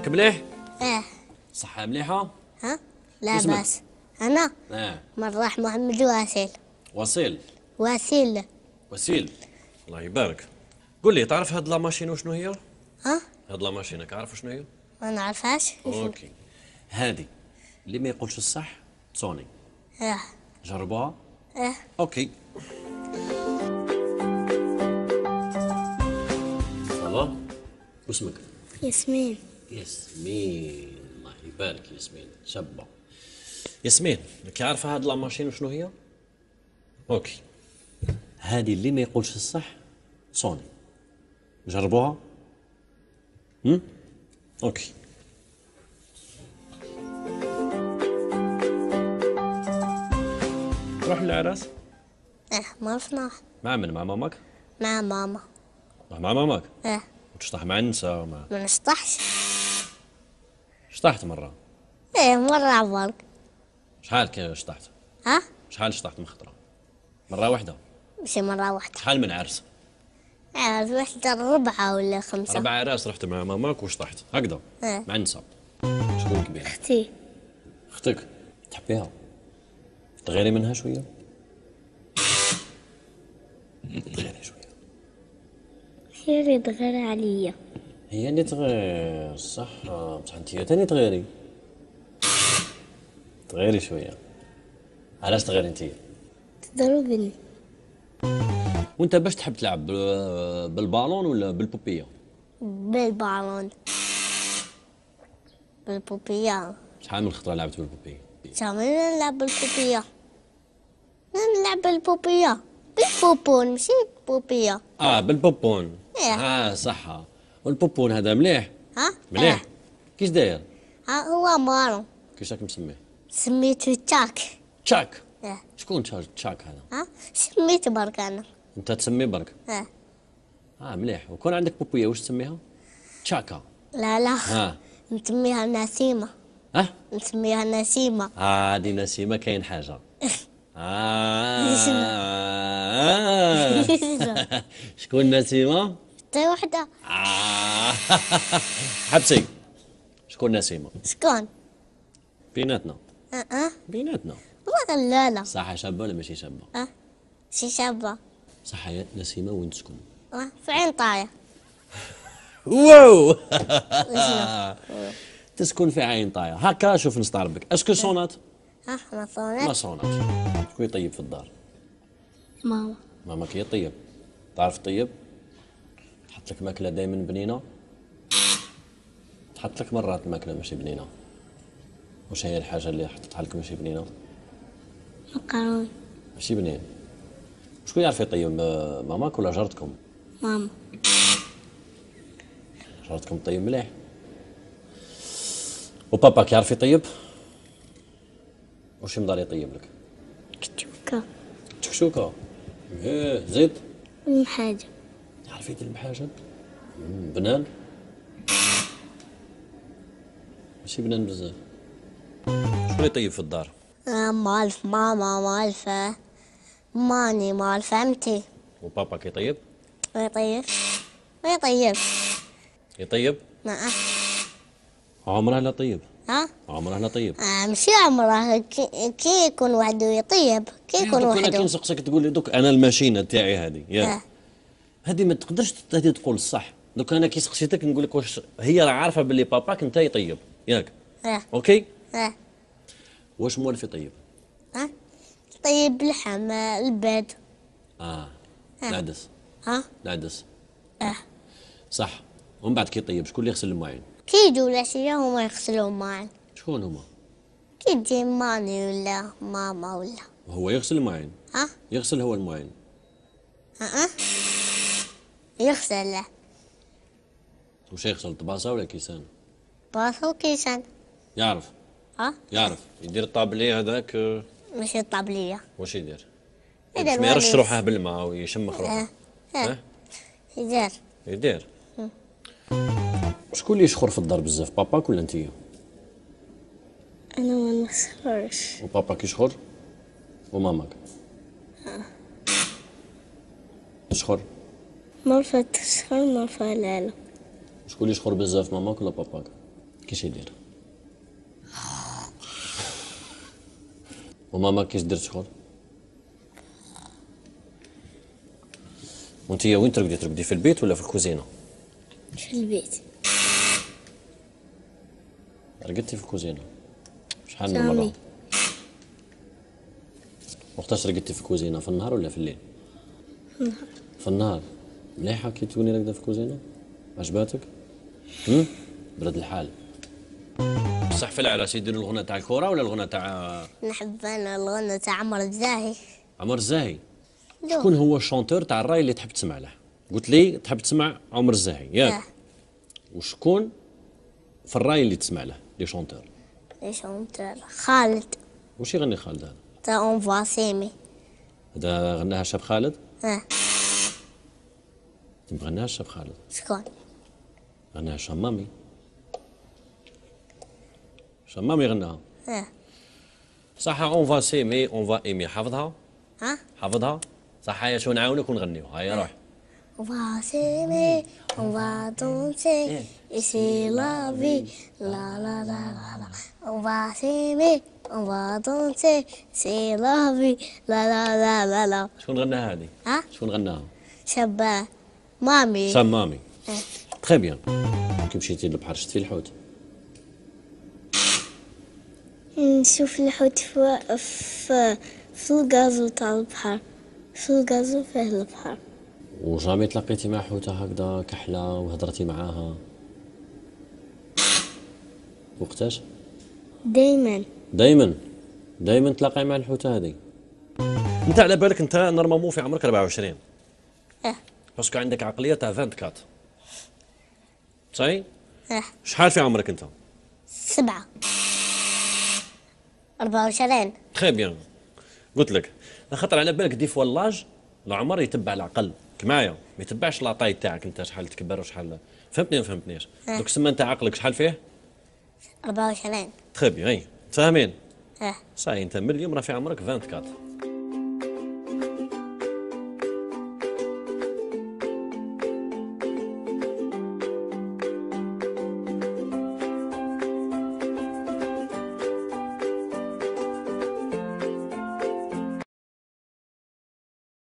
لك مليح؟ ايه صحة مليحة؟ ها؟ لا بس أنا؟ ايه مراح محمد واسيل واسيل واسيل وسيل الله يبارك قول لي تعرف هاد لا ماشين وشنو هي؟ ها؟ هاد لا ماشينك عارف شنو هي؟ ما نعرفهاش اوكي هادي اللي ما يقولش الصح تصوني اه جربوها؟ اه اوكي الله واسمك؟ ياسمين ياسمين الله يبارك ياسمين شابة ياسمين كي عارفة هاد لاماشين شنو هي؟ اوكي هادي اللي ما يقولش الصح سوني جربوها هم؟ اوكي تروح للعراس؟ اه ما نروح مع من مع ماماك؟ مع ماما مع ماماك؟ اه وتشطح مع النساء ومع ما نشطحش شطحت مرة ايه مرة عبالك شحال كي شطحت ها شحال شطحت مخطرة مرة واحدة ماشي مرة واحدة شحال من عرس عرس واحدة ربعة ولا خمسة ربعة عراس رحت مع ماماك وشطحت هكذا اه. مع النساء شكون كبير اختي اختك تحبيها تغيري منها شوية تغيري شوية خيري تغيري عليا هي اللي تغير صح بصح انت ثاني تغيري تغيري شويه علاش تغيري انت لي وانت باش تحب تلعب بالبالون ولا بالبوبيه بالبالون بالبوبيه شحال من خطره لعبت بالبوبيه شحال من نلعب بالبوبيه نلعب بالبوبيه بالبوبون ماشي بوبيه اه بالبوبون إيه. اه صح والبوبون هذا مليح ها مليح إيه. كيش داير ها هو مارو كيش راك مسميه سميته تشاك تشاك اه شكون تشاك هذا ها سميته برك انا انت تسميه برك اه اه مليح وكون عندك بوبيه واش تسميها تشاكا لا لا ها نسميها نسيمه ها نسميها نسيمه اه نسيمه كاين حاجه آه شكون نسيمة؟ طي وحده آه. حبسي شكون نسيمه شكون بيناتنا اه اه بيناتنا والله لا لا صح شابه ولا ماشي شابه اه شي شابه صح يا نسيمه وين تسكن اه في عين طايه واو تسكن في عين طايه هكا شوف نستعربك اسكو صونات اه ما صونات ما صونات شكون يطيب في الدار ماما ماما كي يطيب تعرف طيب تحط لك ماكله دائما بنينه تحط لك مرات ماكله ماشي بنينه واش هي الحاجه اللي حطيتها لك ماشي بنينه مقرون ماشي بنين شكون يعرف يطيب آه، ماماك ولا جارتكم ماما جارتكم طيب مليح وبابا كيعرف يطيب وش يمضي يطيب لك كتشوكه تشكشوكه ايه زيد حاجه يسمح فيك المحاجب بنان ماشي بنان بزاف شكون اللي طيب في الدار آه، ما عارف ماما ما عارفه ماني ما فهمتي عمتي وبابا كيطيب يطيب يطيب يطيب نعم عمره لا طيب ها عمره لا طيب آه ماشي عمره كي, كي يكون وحده يطيب كي إيه، يكون وحده كي نسقسك تقول لي دوك انا الماشينه تاعي هذه يا آه. هذه ما تقدرش هذه تقول الصح دوك انا كي سقسيتك نقول لك واش هي راه عارفه باللي باباك انت طيب. يطيب ياك اه اوكي اه واش موالف يطيب اه يطيب اللحم البيض اه, آه. العدس اه العدس اه صح ومن بعد كي يطيب شكون اللي يغسل المواعين كيدو العشيه هما يغسلوا المواعين شكون هما كيدي ماني ولا ماما ولا هو يغسل المواعين اه يغسل هو المواعين اه اه يغسل وش يغسل طباسة ولا كيسان؟ طباسة وكيسان يعرف؟ ها؟ يعرف يدير الطابلي هذاك ماشي الطابلية واش يدير؟ يدير ما يرش روحه بالماء ويشمخ روحه اه, أه. يدير يدير شكون اللي يشخر في الدار بزاف باباك ولا انت؟ انا ما نشخرش وباباك يشخر؟ وماماك؟ اه تشخر؟ ما تسخن ما لا لا شكون اللي يشخر بزاف ماماك ولا باباك كيش يدير وماما كيش دير تشخر وانت وين ترقدي ترقدي في البيت ولا في الكوزينه في البيت رقدتي في الكوزينه شحال من مره وقتاش رقدتي في الكوزينه في النهار ولا في الليل في النهار في النهار مليحه كي توني هكذا في كوزينه عجباتك برد الحال بصح في العراس يديروا الغنى تاع الكره ولا الغنى تاع نحب انا الغنى تاع عمر الزاهي عمر الزاهي شكون هو الشونتور تاع الراي اللي تحب تسمع له قلت لي تحب تسمع عمر الزاهي ياك وشكون في الراي اللي تسمع له لي شونتور لي شونتور خالد وش يغني خالد هذا تاع اون فاسيمي هذا غناها شاب خالد اه مغناش خالد شكون غناها شمامي شمامي غناها اه صح اون فا سيمي اون فا ايمي حافظها ها حافظها صح يا شو نعاونك ونغنيو هيا روح On va s'aimer, on va danser, et c'est la vie, la la la la la. On va s'aimer, on va danser, c'est la vie, la la la la la. شكون غناها هذه؟ ها؟ شكون غناها؟ شباب مامي سام مامي تخي بيان كي مشيتي للبحر شفتي الحوت نشوف الحوت في في في الغازو تاع البحر في الغازو فيه البحر وجامي تلاقيتي مع حوتة هكذا كحلة وهضرتي معاها وقتاش دايما دايما دايما تلاقي مع الحوتة هذه انت على بالك انت نورمالمون في عمرك 24 اه باسكو عندك عقليه تاع 24 صحيح؟ صح شحال في عمرك انت؟ سبعة 24 تخي بيان قلت لك خاطر على بالك دي فوا لاج العمر يتبع العقل كمايا ما يتبعش لاطاي تاعك انت شحال تكبر وشحال فهمتني ما فهمتنيش دوك سما انت عقلك شحال فيه؟ 24 تخي بيان اي فاهمين اه صاي انت من اليوم راه في عمرك 24